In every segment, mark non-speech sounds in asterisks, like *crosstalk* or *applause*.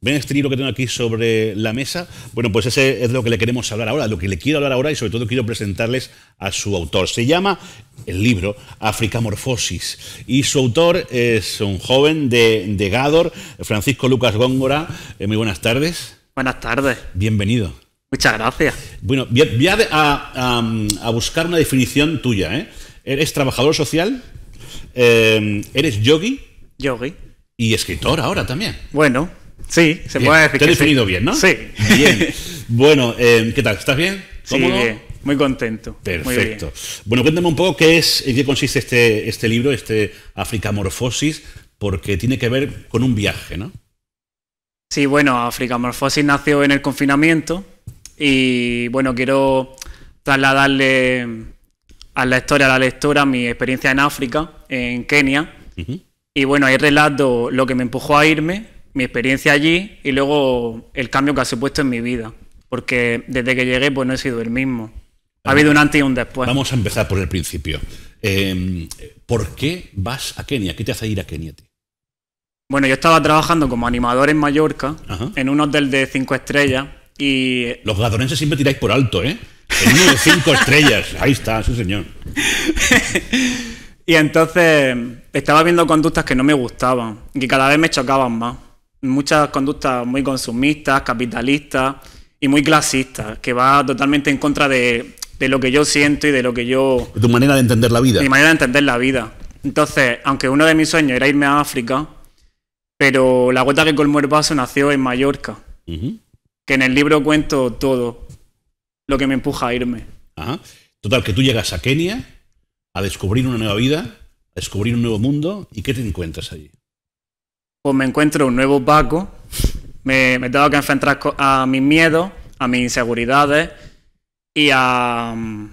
¿Ven este libro que tengo aquí sobre la mesa? Bueno, pues ese es lo que le queremos hablar ahora, lo que le quiero hablar ahora y sobre todo quiero presentarles a su autor. Se llama el libro Africamorfosis y su autor es un joven de, Gádor, Francisco Lucas Góngora. Eh, muy buenas tardes. Buenas tardes. Bienvenido. Muchas gracias. Bueno, voy a, buscar una definición tuya. ¿eh? Eres trabajador social, eh, eres yogui Yogi. Y escritor ahora también. Bueno. Sí, se puede decir. Te definido bien, ¿no? Sí. Bien. Bueno, eh, ¿qué tal? ¿Estás bien? Sí, bien. Muy contento. Perfecto. bueno, cuéntame un poco qué es, en qué consiste este, este libro, este Africamorfosis, porque tiene que ver con un viaje, ¿no? Sí, bueno, Africamorfosis nació en el confinamiento y bueno, quiero trasladarle a la historia, a la lectora, mi experiencia en África, en Kenia. Y bueno, ahí relato lo que me empujó a irme, mi experiencia allí y luego el cambio que ha supuesto en mi vida. Porque desde que llegué, pues no he sido el mismo. Ha habido un antes y un después. Vamos a empezar por el principio. Em, ¿Por qué vas a Kenia? ¿Qué te hace ir a Kenia? Bueno, yo estaba trabajando como animador en Mallorca, en un hotel de cinco estrellas y... Los gadonenses siempre tiráis por alto, ¿eh? En uno de cinco estrellas. *laughs* Ahí está, su señor. y entonces estaba viendo conductas que no me gustaban y que cada vez me chocaban más muchas conductas muy consumistas, capitalistas y muy clasistas, que va totalmente en contra de, lo que yo siento y de lo que yo... De tu manera de entender la vida. Mi manera de entender la vida. Entonces, aunque uno de mis sueños era irme a África, pero la gota que colmó el vaso nació en Mallorca. Que en el libro cuento todo lo que me empuja a irme. Ajá. Total, que tú llegas a Kenia a descubrir una nueva vida, a descubrir un nuevo mundo, ¿y qué te encuentras allí? pues me encuentro un nuevo Paco, me, tengo que enfrentar a mis miedos, a mis inseguridades y a mm,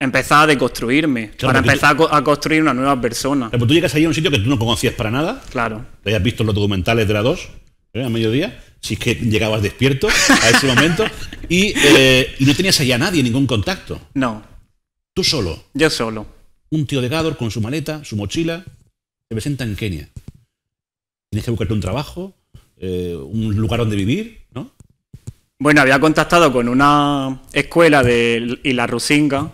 empezar a deconstruirme, para empezar a, construir una nueva persona. Pero pues tú llegas ahí a un sitio que tú no conocías para nada. Claro. Te habías visto los documentales de la 2, ¿eh? a mediodía, si es que llegabas despierto a ese momento, eh, y, no tenías allá a nadie, ningún contacto. No. Tú solo. Yo solo. Un tío de Gador con su maleta, su mochila, se presenta en Kenia. Tienes que buscarte un trabajo, eh, un lugar donde vivir, ¿no? Bueno, había contactado con una escuela de la Rusinga,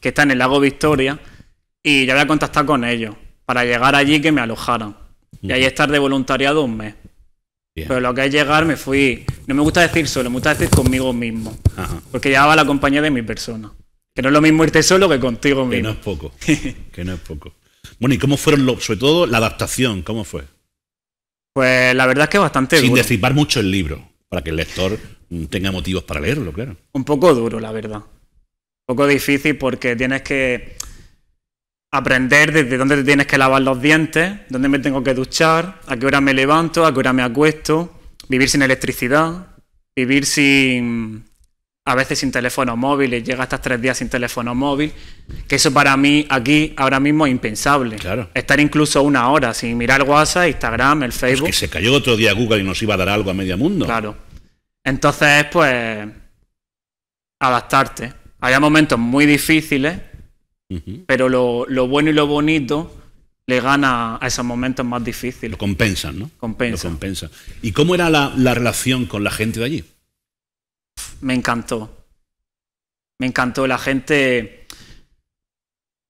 que está en el lago Victoria, y ya había contactado con ellos para llegar allí que me alojaran. Y ahí estar de voluntariado un mes. Pero lo que es llegar me fui. No me gusta decir solo, me gusta decir conmigo mismo. Porque llevaba la compañía de mi persona. Que no es lo mismo irte solo que contigo mismo. Que no es poco. *laughs* que no es poco. Bueno, ¿y cómo fueron, sobre todo, la adaptación? ¿Cómo fue? Pues la verdad es que es bastante Sin duro. mucho el libro, para que el lector tenga motivos para leerlo, claro. Un poco duro, la verdad. Un poco difícil porque tienes que aprender desde dónde tienes que lavar los dientes, dónde me tengo que duchar, a qué hora me levanto, a qué hora me acuesto, vivir sin electricidad, vivir sin a veces sin teléfono móvil, y llega hasta tres días sin teléfono móvil, que eso para mí aquí ahora mismo es impensable. Claro. Estar incluso una hora sin mirar el WhatsApp, Instagram, el pues Facebook. que se cayó otro día Google y nos iba a dar algo a medio mundo. Claro. Entonces, pues, adaptarte. Había momentos muy difíciles, pero lo, bueno y lo bonito le gana a esos momentos más difíciles. Lo compensan, ¿no? Compensa. Lo compensa. ¿Y cómo era la relación con la gente de allí? me encantó. Me encantó la gente.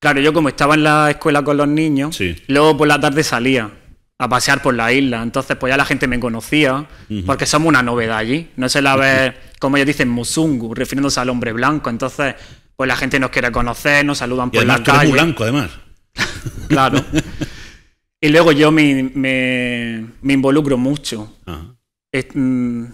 Claro, yo como estaba en la escuela con los niños, luego por la tarde salía a pasear por la isla. Entonces, pues ya la gente me conocía, porque somos una novedad allí. No se la ve, como ellos dicen, musungu, refiriéndose al hombre blanco. Entonces, pues la gente nos quiere conocer, nos saludan por la calle. blanco, además. *laughs* claro. Y luego yo me, involucro mucho. Mm,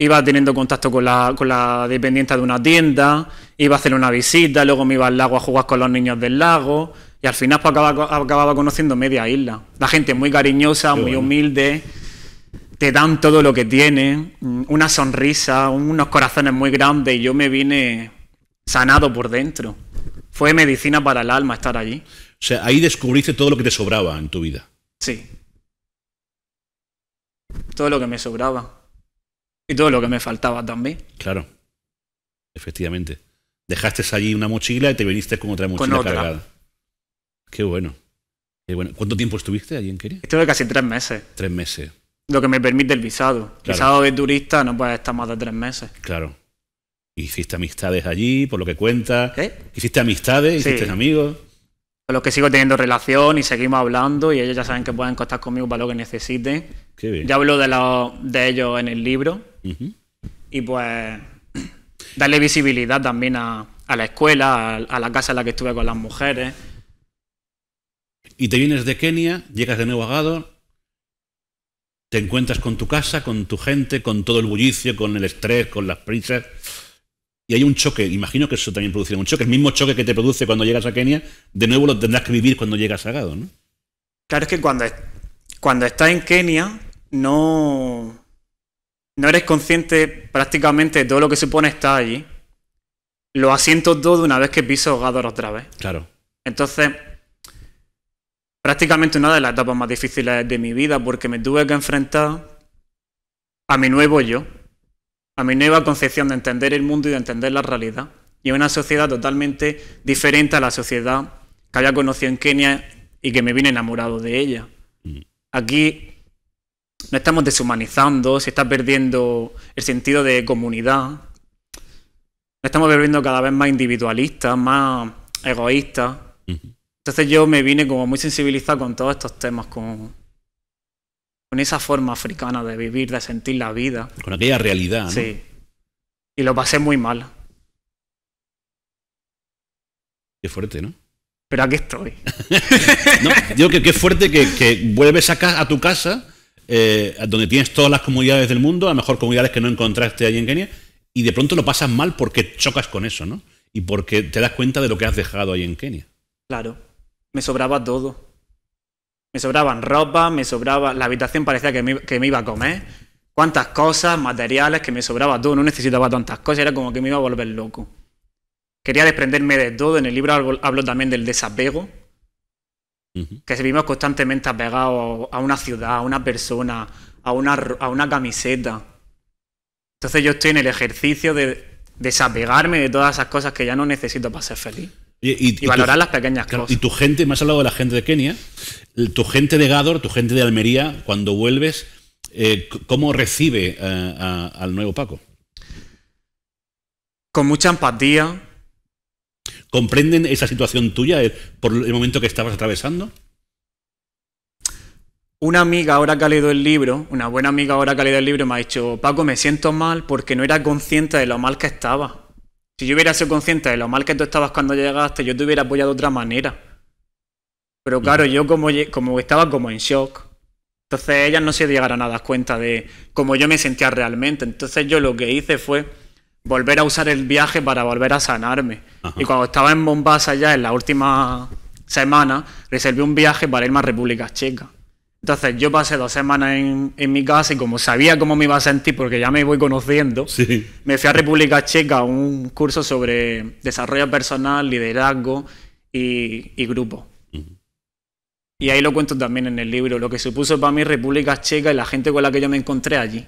iba teniendo contacto con la, dependiente de una tienda, iba a hacer una visita, luego me iba al lago a jugar con los niños del lago, y al final pues, acababa, conociendo media isla. La gente muy cariñosa, muy humilde, te dan todo lo que tienen, mm, una sonrisa, unos corazones muy grandes, y yo me vine sanado por dentro. Fue medicina para el alma estar allí. O sea, ahí descubriste todo lo que te sobraba en tu vida. Sí. Todo lo que me sobraba. Y todo lo que me faltaba también. Claro, efectivamente. Dejaste allí una mochila y te viniste con otra mochila cargada. Qué bueno. Qué bueno. ¿Cuánto tiempo estuviste allí en Kenia? Estuve casi tres meses. Tres meses. Lo que me permite el visado. Visado de turista no puede estar más de tres meses. Claro. Hiciste amistades allí, por lo que cuenta... ¿Qué? Hiciste amistades, hiciste amigos. Con los que sigo teniendo relación y seguimos hablando y ellos ya saben que pueden contar conmigo para lo que necesiten. Qué bien. Ya hablo de, de ellos en el libro. Y pues darle visibilidad también a, la escuela, a, la casa en la que estuve con las mujeres. Y te vienes de Kenia, llegas de nuevo a Gado, te encuentras con tu casa, con tu gente, con todo el bullicio, con el estrés, con las prisas. Y hay un choque, imagino que eso también produce un choque, el mismo choque que te produce cuando llegas a Kenia, de nuevo lo tendrás que vivir cuando llegas a Gado, ¿no? Claro, es que cuando, cuando estás en Kenia, no, no eres consciente prácticamente de todo lo que supone estar allí, lo asiento todo una vez que piso Gador otra vez. Claro. Entonces, prácticamente una de las etapas más difíciles de mi vida porque me tuve que enfrentar a mi nuevo yo, a mi nueva concepción de entender el mundo y de entender la realidad, y una sociedad totalmente diferente a la sociedad que había conocido en Kenia y que me vine enamorado de ella. Mm. Aquí no estamos deshumanizando, se está perdiendo el sentido de comunidad, nos estamos volviendo cada vez más individualistas, más egoístas. Entonces yo me vine como muy sensibilizado con todos estos temas, con, con esa forma africana de vivir, de sentir la vida. Con aquella realidad. Sí. Y lo pasé muy mal. Qué fuerte, ¿no? Pero aquí estoy. digo *laughs* que qué fuerte que, vuelves a tu casa eh, donde tienes todas las comunidades del mundo, a lo mejor comunidades que no encontraste ahí en Kenia, y de pronto lo pasas mal porque chocas con eso, ¿no? Y porque te das cuenta de lo que has dejado ahí en Kenia. Claro, me sobraba todo. Me sobraban ropa, me sobraba. La habitación parecía que me, iba a comer. Cuántas cosas, materiales, que me sobraba todo. No necesitaba tantas cosas, era como que me iba a volver loco. Quería desprenderme de todo. En el libro hablo también del desapego, que vivimos constantemente apegados a una ciudad, a una persona, a una, a una camiseta. Entonces yo estoy en el ejercicio de desapegarme de todas esas cosas que ya no necesito para ser feliz. Y, valorar las pequeñas cosas. Y tu gente, más hablado de la gente de Kenia, tu gente de Gador, tu gente de Almería, cuando vuelves, eh, ¿cómo recibe eh, al nuevo Paco? Con mucha empatía, ¿Comprenden esa situación tuya por el momento que estabas atravesando? Una amiga ahora que ha leído el libro, una buena amiga ahora que ha leído el libro, me ha dicho, Paco, me siento mal porque no era consciente de lo mal que estaba. Si yo hubiera sido consciente de lo mal que tú estabas cuando llegaste, yo te hubiera apoyado de otra manera. Pero claro, yo como, estaba como en shock, entonces ellas no se llegaron a dar cuenta de cómo yo me sentía realmente. Entonces yo lo que hice fue volver a usar el viaje para volver a sanarme. Y cuando estaba en Mombasa allá en la última semana, reservé un viaje para irme a República Checa. Entonces yo pasé dos semanas en, mi casa y como sabía cómo me iba a sentir, porque ya me voy conociendo, me fui a República Checa a un curso sobre desarrollo personal, liderazgo y, grupo. Y ahí lo cuento también en el libro, lo que supuso para mí República Checa y la gente con la que yo me encontré allí.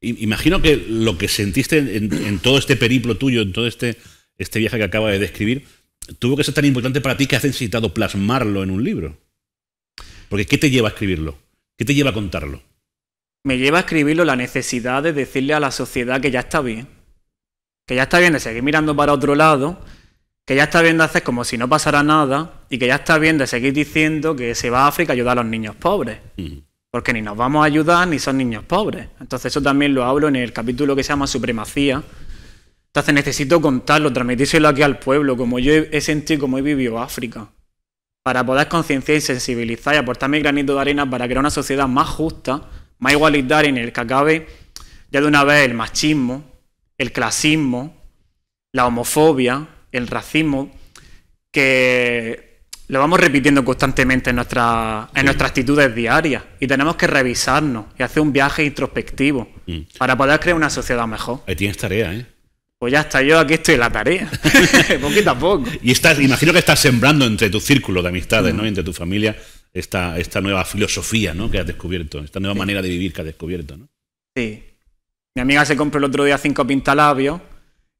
Imagino que lo que sentiste en, todo este periplo tuyo, en todo este, este viaje que acaba de describir, tuvo que ser tan importante para ti que has necesitado plasmarlo en un libro. Porque ¿qué te lleva a escribirlo? ¿Qué te lleva a contarlo? Me lleva a escribirlo la necesidad de decirle a la sociedad que ya está bien. Que ya está bien de seguir mirando para otro lado, que ya está bien de hacer como si no pasara nada y que ya está bien de seguir diciendo que se va a África a ayudar a los niños pobres. Mm porque ni nos vamos a ayudar ni son niños pobres. Entonces eso también lo hablo en el capítulo que se llama Supremacía. Entonces necesito contarlo, transmitírselo aquí al pueblo, como yo he sentido, como he vivido África, para poder concienciar y sensibilizar y aportar mi granito de arena para crear una sociedad más justa, más igualitaria, en el que acabe ya de una vez el machismo, el clasismo, la homofobia, el racismo, que lo vamos repitiendo constantemente en, en nuestras actitudes diarias y tenemos que revisarnos y hacer un viaje introspectivo mm. para poder crear una sociedad mejor. Ahí tienes tarea, ¿eh? Pues ya está, yo aquí estoy en la tarea, *laughs* *laughs* poquito a poco. Y estás, imagino que estás sembrando entre tu círculo de amistades, ¿no? Y mm. entre tu familia, esta, esta nueva filosofía, ¿no? Que has descubierto, esta nueva manera de vivir que has descubierto, ¿no? Sí. Mi amiga se compró el otro día cinco pintalabios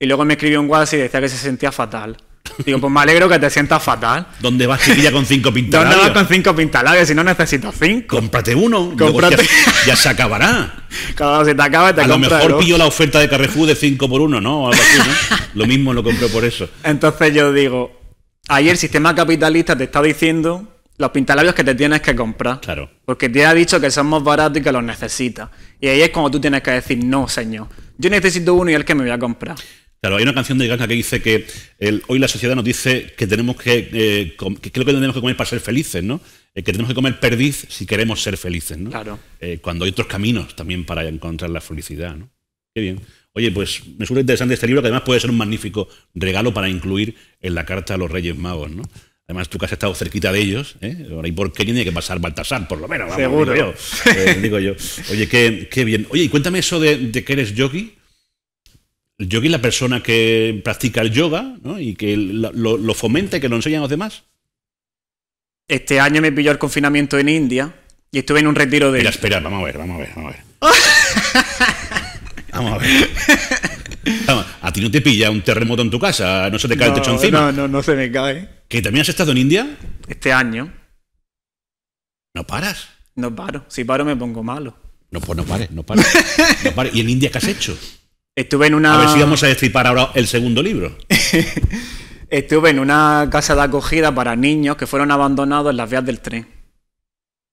y luego me escribió un WhatsApp y decía que se sentía fatal. Digo, pues me alegro que te sientas fatal. ¿Dónde vas, chiquilla, con cinco pintalabios? *laughs* ¿Dónde vas con cinco pintalabios si no necesitas cinco? Cómprate uno. Cómprate. ya, se acabará. *laughs* Claro, si te acaba, te A lo mejor pillo la oferta de Carrefour de 5 por 1 ¿no? Algo así, ¿no? lo mismo lo compré por eso. Entonces yo digo, ahí el sistema capitalista te está diciendo los pintalabios que te tienes que comprar. Claro. Porque te ha dicho que son más baratos y que los necesitas. Y ahí es cuando tú tienes que decir, no, señor. Yo necesito uno y el que me voy a comprar. Claro, hay una canción de Ganga que dice que hoy la sociedad nos dice que tenemos que, eh, que, que tenemos que comer para ser felices, ¿no? Eh, que tenemos que comer perdiz si queremos ser felices, ¿no? Claro. Eh, cuando hay otros caminos también para encontrar la felicidad, ¿no? Qué bien. Oye, pues me suena interesante este libro que además puede ser un magnífico regalo para incluir en la carta a los Reyes Magos, ¿no? Además, tú que has estado cerquita de ellos, ¿eh? Ahora, ¿y por qué tiene que pasar Baltasar? Por lo menos, Seguro. Digo yo. Oye, qué, bien. Oye, y cuéntame eso de, de que eres yogi el yogi es la persona que practica el yoga ¿no? y que lo, fomenta y que lo enseña a los demás. Este año me pilló el confinamiento en India y estuve en un retiro de. Mira, espera, vamos a ver, vamos a ver, vamos a ver. *laughs* vamos a ver. a ti no te pilla un terremoto en tu casa, no se te cae el techo encima. No, no, no se me cae. ¿Que también has estado en India? Este año. ¿No paras? No paro. Si paro me pongo malo. No, pues no pares, no pares. No pares. ¿Y en India qué has hecho? Estuve en una. A ver si vamos a destripar ahora el segundo libro. *laughs* Estuve en una casa de acogida para niños que fueron abandonados en las vías del tren.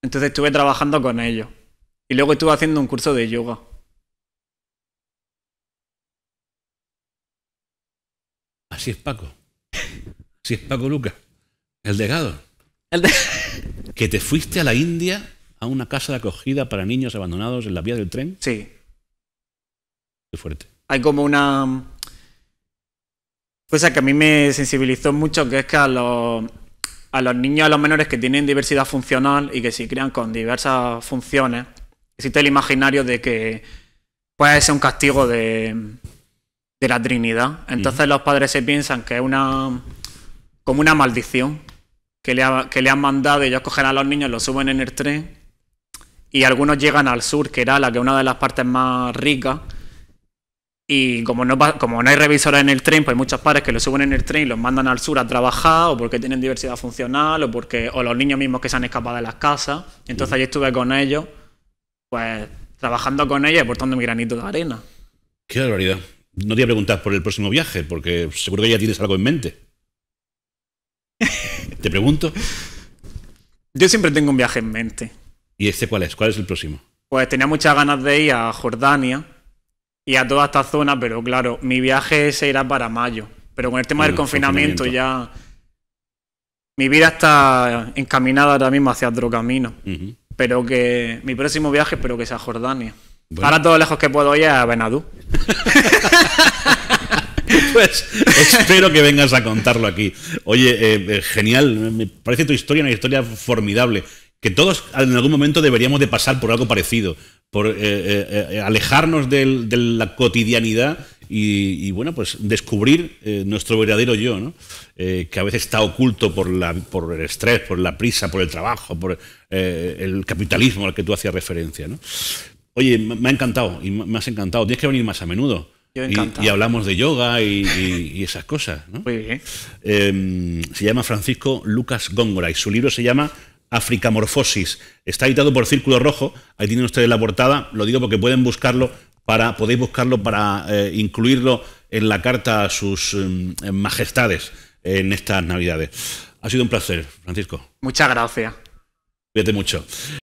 Entonces estuve trabajando con ellos. Y luego estuve haciendo un curso de yoga. Así es Paco. Así es Paco Lucas. El degado. El Que te fuiste a la India a una casa de acogida para niños abandonados en las vías del tren. Sí. Qué fuerte hay como una cosa que a mí me sensibilizó mucho, que es que a los, niños, a los menores que tienen diversidad funcional y que se crean con diversas funciones, existe el imaginario de que puede ser un castigo de, la Trinidad. Entonces los padres se piensan que es una como una maldición que le, han mandado ellos cogen a los niños, los suben en el tren y algunos llegan al sur, que era la que una de las partes más ricas, y como no, como no hay revisora en el tren, pues hay muchos pares que lo suben en el tren y los mandan al sur a trabajar, o porque tienen diversidad funcional, o porque o los niños mismos que se han escapado de las casas. Entonces mm. ahí estuve con ellos, pues trabajando con ellos y aportando mi granito de arena. Qué barbaridad. No te voy a preguntar por el próximo viaje, porque seguro que ya tienes algo en mente. *laughs* ¿Te pregunto? Yo siempre tengo un viaje en mente. ¿Y este cuál es? ¿Cuál es el próximo? Pues tenía muchas ganas de ir a Jordania y a toda esta zona, pero claro, mi viaje ese irá para mayo. Pero con el tema del confinamiento, ya. Mi vida está encaminada ahora mismo hacia otro camino. Pero que mi próximo viaje espero que sea Jordania. Ahora todo lejos que puedo ir a Benadú. *laughs* pues espero que vengas a contarlo aquí. Oye, eh, eh, genial, me parece tu historia una historia formidable, que todos en algún momento deberíamos de pasar por algo parecido por eh, eh, eh, alejarnos de la cotidianidad y, bueno, pues descubrir nuestro verdadero yo, ¿no? que a veces está oculto por, el estrés, por la prisa, por el trabajo, por el capitalismo al que tú hacías referencia. Oye, me ha encantado y me has encantado. Tienes que venir más a menudo. Y, hablamos de yoga y, esas cosas. Em, se llama Francisco Lucas Góngora y su libro se llama Africamorfosis. Está editado por Círculo Rojo, ahí tienen ustedes la portada, lo digo porque pueden buscarlo para, podéis buscarlo para eh, incluirlo en la carta a sus eh, majestades en estas navidades. Ha sido un placer, Francisco. Muchas gracias. Cuídate mucho.